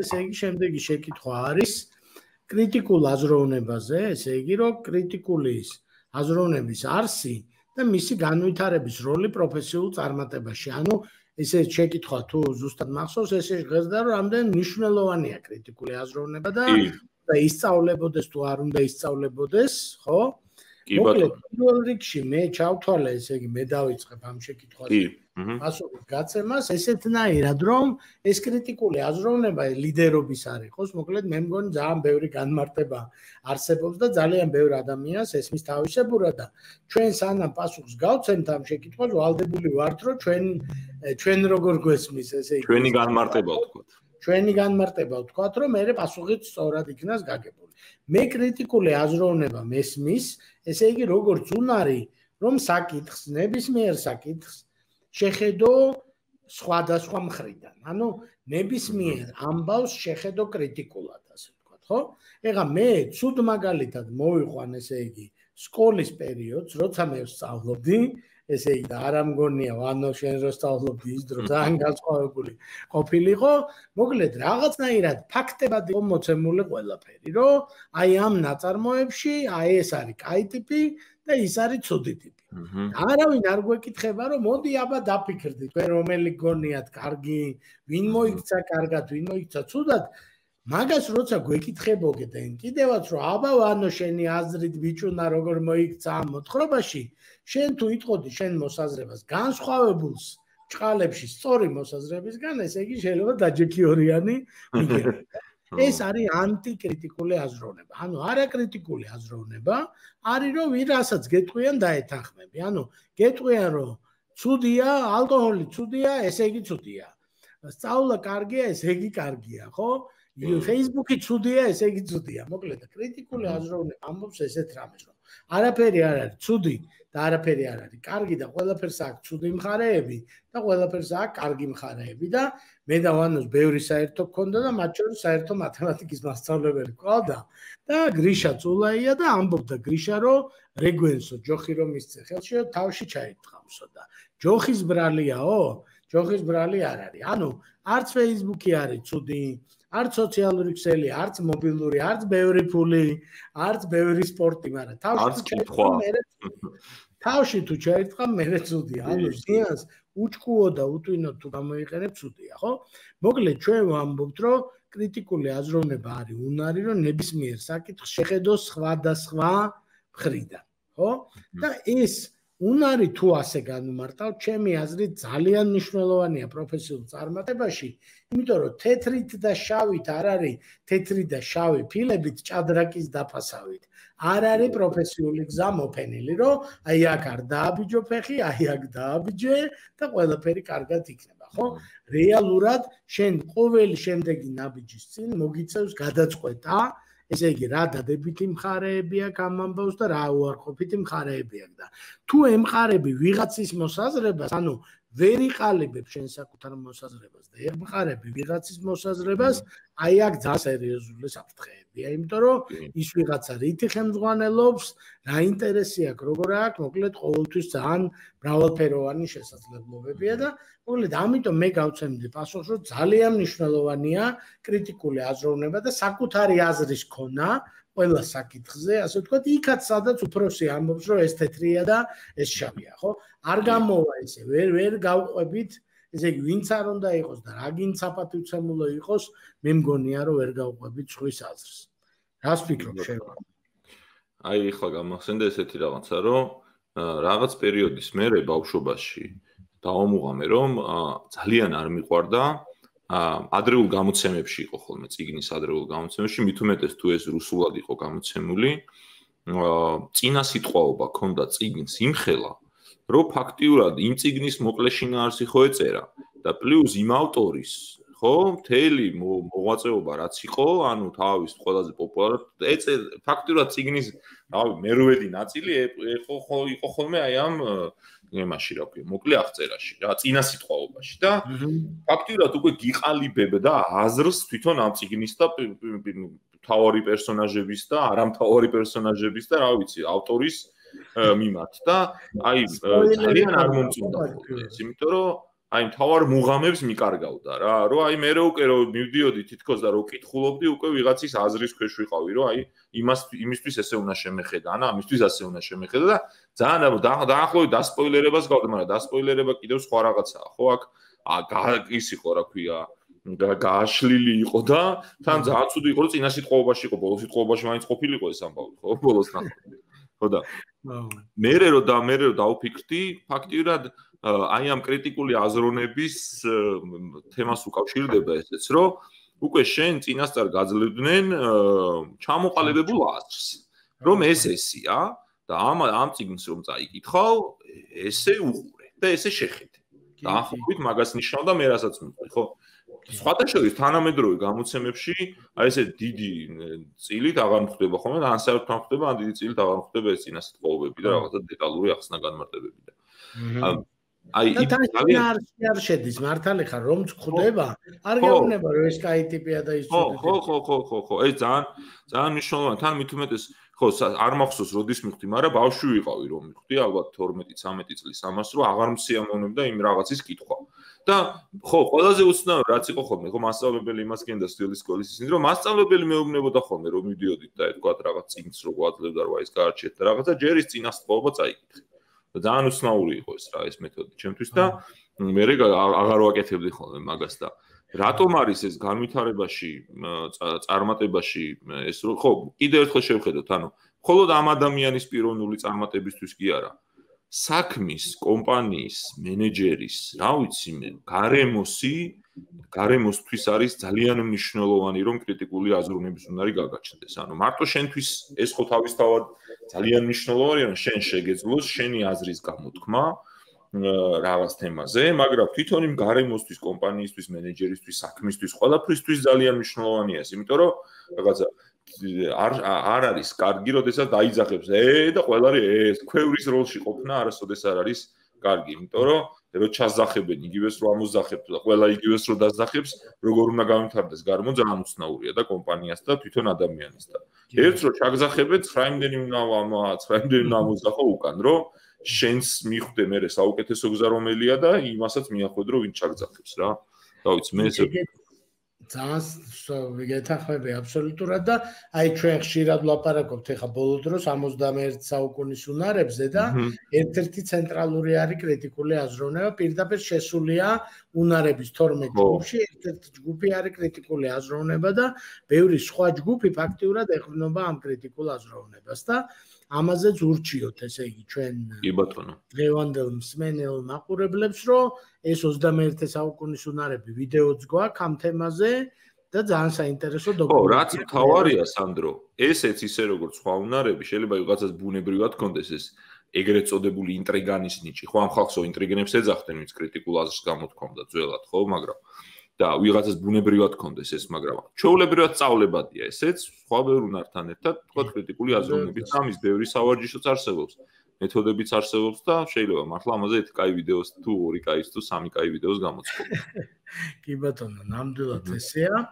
ესე იგი შემდეგი შეკითხვა არის კრიტიკულ აზროვნებაზე, ესე იგი რომ კრიტიკული აზროვნების არსი და მისი განვითარების როლი პროფესიულ წარმატებაში. ანუ ესე შეკითხვა თუ ზუსტად მახსოვს, ესე დღეს და რომ ამდენ მნიშვნელოვანია კრიტიკული აზროვნება და და ისწავლებოდეს თუ არ უნდა ისწავლებოდეს, ხო? კი ბატონო. პირველ რიგში მე ჩავთვალე, ესე იგი მე დავიწყებ ამ შეკითხვაზე. კი. ასოთ გაცემას ესეთნაირად რომ ეს კრიტიკული აზროვნება ლიდერობის არ იყოს, მოკლედ მე მგონი ძალიან ბევრი განმარტება არსებობს და ძალიან ბევრი ადამიანს ესმის თავისებურად და ჩვენ სანამ პასუხს გავცემთ ამ შეკითხვას, ვალდებული ვართ რომ ჩვენ ჩვენ როგორ გვესმის ესე იგი ჩვენი განმარტება თქვათ. ჩვენი განმარტება ვთქვათ, რომ მე პასუხით სწორად იქნას გაგებული. მე კრიტიკული აზროვნება მესმის, ესე იგი როგორც უნარი, რომ საკითხს, ნებისმიერ საკითხს შეხედო სხვადასხვა მხრიდან. ანუ ნებისმიერ ამბავს შეხედო კრიტიკულად, ასე ვთქვათ, ხო? ეგა მე ცუდ მაგალითად მოვიყვან ესე იგი სკოლის პერიოდს, როცა მე ვსწავლობდი, ესე იგი და არა მგონია ვანო შენ რო სწავლობდი ის დრო ძალიან განსხვავებული ყოფილიყო მოკლედ რაღაცნაირად ფაქტებად იყო მოცემული ყველაფერი რომ აი ამ ნაწარმოებში აი ეს არის კაი ტიპი და ის არის ცუდი ტიპი არავინ არ გვეკითხება რომ მოდი აბა დაფიქრდი თქვენ რომელი გონიათ კარგი ვინ მოიქცა კარგად ვინ მოიქცა ცუდად მაგას როცა გვეკითხებოდნენ კიდევაც რომ აბა ვანო შენი აზრით ბიჭუნა როგორ მოიქცა ამ მოთხრობაში შენ თუ იტყოდი შენ მოსაზრებას განსხვავებულს ჭყალებში სწორი მოსაზრებისგან ესე იგი შეიძლება დაჯექიორიანი მიგე ეს არის ანტიკრიტიკული აზროვნება ანუ არაკრიტიკული აზროვნება არის რომ ვირასაც გეტყვიან დაეთანხმები ანუ გეტყვიან რომ ცუდია ალკოჰოლი ცუდია ესე იგი ცუდია სწავლა კარგია ესე იგი კარგია ხო ფეისბუქი ცუდია, ესე იგი ცუდია. მოკლედ, კრიტიკული აზროვნება ამბობს ესეთ რამეს, რომ არაფერი არ არის ცუდი და არაფერი არ არის კარგი და ყველაფერს აქვს ცუდი მხარეები და ყველაფერს აქვს კარგი მხარეები და მე და ვანოს ბევრი საერთო ქონდა და მათ შორის საერთო მათემატიკის მასწავლებელი ყავდა და გრიშა წულაია და ამბობდა გრიშა რომ რეგვენსო ჯოხი რომ მისცე ხელშიო თავში ჩაიტყამსო და ჯოხის ბრალიაო ჯოხის ბრალი არ არის ანუ არც ფეისბუქი არის ცუდი არც სოციალური ქსელი, არც მობილური, არც ბევრი ფული, არც ბევრი სპორტი, მაგრამ თავში ჩეთქვა. თავში თუ ჩაერთყა, მერე ზუდი. ანუ ზიანს უჩქუო და უტვინო თუ გამოიყენებ ზუდია, ხო? მოკლედ ჩვენ ვამბობთ, რომ კრიტიკული აზროვნება არის უნარი, რომ ნებისმიერ საკითხს შეხედო სხვადასხვა მხრიდან, ხო? და ის უნარი თუ ასე განმარტავ, ჩემი აზრით ძალიან მნიშვნელოვანია პროფესიულ წარმატებაში, იმიტომ რომ თეთრით და შავით არ არის, თეთრი და შავი ფილებით ჭადრაკის დაფასავით. არ არის პროფესიული გზა მოფენილი, რომ აი აქ არ დააბიჯო ფეხი, აი აქ დააბიჯე და ყველაფერი კარგად იქნება, ხო? რეალურად შენ ყოველი შემდეგი ნაბიჯის წინ მოგიწევს გადაწყვეტა, ესე იგი რა დადებითი მხარეებია გამამბავს და რა უარყოფითი მხარეებია და თუ ემყარები ვიღაცის მოსაზრებას ანუ ვერ იყალიბებ შენ საკუთარ მოსაზრებას და ეყარები ვიღაცის მოსაზრებას, აი აქ ძალიან სერიოზული საფრთხეებია, იმიტომ რომ ის ვიღაცა რითი ხელმძღვანელობს, რა ინტერესი აქვს, როგორ აქვს, მოკლედ ყოველთვის ძალიან მრავალფეროვანი შესაძლებლობებია და მოკლედ ამიტომ მე გავცემდი პასუხს, რომ ძალიან მნიშვნელოვანია კრიტიკული აზროვნება და საკუთარი აზრის ქონა, ყველა საკითხზე, ასე ვთქვათ, იქაც სადაც უფროსი ამბობს, რომ ეს თეთრია და ეს შავია, ხო? არ გამოვა ესე, ვერ ვერ გავყვებით, ესე იგი, ვინც არ უნდა იყოს და რა გინცაპატივცემულო იყოს, მე მგონია, რომ ვერ გავყვებით სხვის აზრს. რას ფიქრობ შენ? აი, ახლა გამახსენდა ესეთი რაღაცა, რომ რაღაც პერიოდის მერე ბავშვობაში დაამუღამე, რომ ძალიან არ მიყვარდა ადრეულ გამოცემებში იყო ხოლმე ციგნის ადრეულ გამოცემებში მithumetes თუ ეს რუსულად იყო გამოცემული წინა სიტყვაობა ქონდა ციგნის იმხელა რომ ფაქტიურად იმ ციგნის მოკლე შინაარსი ხო ეწერა და პლუს იმ ავტორის ხო? მთელი მოღვაწეობა რაც იყო, ანუ თავის ყველაზე პოპულარულ ეცე ფაქტურად ციგნის რავი მერვედი ნაწილი ეხო ხო იყო ხოლმე აი ამ იმაში რა ქვია, მოკლე აღწერაში, რა წინა სიტყვაობაში და ფაქტურად უკვე გიყალიბებდა აზრს თვითონ ამ ციგნის და თავარი პერსონაჟების და არამთავარი პერსონაჟების და რა ვიცი, ავტორის მიმართ და აი ძალიან არ მომწონდა ეს, იმიტომ რომ აი თავარ მუღამებს მიკარგავდა რა რომ აი მე რო უკვე რო მივდიოდი თითქოს და რო ეკითხულობდი უკვე ვიღაცის აზრის ქვეშ ვიყავი რომ აი იმას იმისთვის ესე უნდა შემეხედა ანუ ამისთვის ასე უნდა შემეხედა და ძალიან დაახლოებით დასპოილერებას გავდა მაგრამ დასპოილერება კიდევ სხვა რაღაცაა ხო აქ ის იყო რა ქვია გააშლილი იყო და თან ძალიან ცუდი იყო რომ წინა სიტყვაობაში იყო ბოლოს სიტყვაობაში მაინც ყოფილიყო ეს ამბავი ხო ბოლოს ნახე ხო და მე რო და მე რო დაუფიქრდი ფაქტიურად აი ამ კრიტიკული აზროვნების თემას უკავშირდება ესეც, რომ უკვე შენ წინასწარ გაძლებდნენ ჩამოყალიბებულ აზრს, რომ ეს ესია და ამ ამ წიგნს რომ წაიკითხავ, ესე უყურე და ესე შეხედე. და ახობით მაგას ნიშნავდა მე რასაც მივყვი, ხო? სხვათაშორის თანამედროვე გამოცემებში აი ესე დიდი წილით აღარ მხდება ხოლმე, ან საერთოდ მხდება, ან დიდი წილით აღარ მხდება ეს წინასწარ ყოვები და რაღაცა დეტალური ახსნა განმარტებები და აჰა აი იგი არ არ შედის მართალი ხარ რომ ხდება არ გეუბნება რომ ეს კაი ტიპია და ის ხო ხო ხო ხო ხო ეს ძალიან ძალიან მნიშვნელოვანი თან მით უმეტეს ხო არ მახსოვს როდის მივხვდი მაგრამ ბავშვი ვიყავი რომ მივხვდი ალბათ 12 13 წლის ამას რო აღარ მსიამოვნებდა იმ რაღაცის კითხვა და ხო ყველაზე უცნაური რაც იყო ხოლმე ხო მასშტაბებელი იმას კიდე სტილის სკოლის ისინი რომ მასშტაბებელი მეუბნებოდა ხოლმე რომ მივიდიოდით და ეთქვათ რაღაც წინს რო გვაძლევდა რა ის გააჩეთ და რაღაცა ჯერის წინასწყობა წაიკითხე და ძალიან უცნაური იყო ეს რა ეს მეთოდი ჩემთვის და მე რა აღარ ვაკეთებდი ხოლმე მაგას და რატომ არის ეს განვითარებაში წარმატებაში ეს ხო კიდევ ერთხელ შევხედოთ ანუ მხოლოდ ამ ადამიანის პიროვნული წარმატებისთვის კი არა საქმის კომპანიის მენეჯერის რა ვიცი მე გარემოსი გარემოსთვის არის ძალიან მნიშვნელოვანი რომ კრიტიკული აზროვნების უნარი გაგაჩნდეს. ანუ მარტო შენთვის ეს ხო თავისთავად ძალიან მნიშვნელოვანია, რომ შენ შეგეძლოს შენი აზრის გამოთქმა რაღაც თემაზე, მაგრამ თვითონ იმ გარემოსთვის, კომპანიისთვის, მენეჯერისთვის, საქმისთვის, ყველაფრისთვის ძალიან მნიშვნელოვანია ეს, იმიტომ რომ რაღაცა არ არ არის კარგი, როდესაც დაიძახებს ე და ყველარი ეს ქვევრის როლში ყოფნა არასოდეს არ არის კარგი, იმიტომ რომ რო ჩაზახებენ იგივეს რო ამოზახებს და ყველა იგივეს რო დაზახებს როგორ უნდა გამეთარდეს გარმო ძალიან უცნაურია და კომპანიას და თვითონ ადამიანს და ერთს რო ჩაგზახებენ 9-დენი უნდა ამა 9-დენი უნდა ამოზახო უკან რო შენს მიხვდე მე საუკეთესო გზა რომელია და იმასაც მიახვედრო ვინ ჩაგზახებს რა და ვიცი მე ეს ძალიან გეთახმები აბსოლუტურად და აი ჩვენ ხშირად ვლაპარაკობთ ახლა ბოლო დროს 71 საუკუნის უნარებზე და ერთ-ერთი ცენტრალური არის კრიტიკული აზროვნება პირდაპირ შესულია უნარების 12 ჯგუფში ერთ-ერთი ჯგუფი არის კრიტიკული აზროვნება და ბევრი სხვა ჯგუფი ფაქტიურად ეყრდნობა ამ კრიტიკულ აზროვნებას და ამაზეც ურჩიოთ ესე იგი ჩვენ კი ბატონო ლევანდელ მსმენელ მაყურებლებს რომ ეს 21-ე საუკუნის უნარები ვიდეოც გვაქვს ამ თემაზე და ძალიან საინტერესო დოკუმენტი. ხო, რაც მთავარია, სანდრო, ესეც ისე როგორც სხვა უნარები, შეიძლება ვიღაცას ბუნებრივად კონდეს ეს ეგრეთ წოდებული ინტრიგანის ნიჭი. ხო, ამ ხალხსო ინტრიგენებს ეძახდნენ, ვინც კრიტიკულ აზრს გამოთქვამდა ძველად, ხო, მაგრამ და ვიღაცას ბუნებრივად კონდეს ეს, მაგრამ ჩვეულებრივად სწავლებადია ესეც, სხვა ბევრ უნართან ერთად, თქო კრიტიკული აზროვნები, სამის ბევრი სავარჯიშოც არსებობს, მეთოდებიც არსებობს და შეიძლება მართლა ამაზე ერთი кай ვიდეოს თუ ორი кай ის თუ სამი кай ვიდეოს გამოცხობ. კი ბატონო, ნამდვილად ესეა.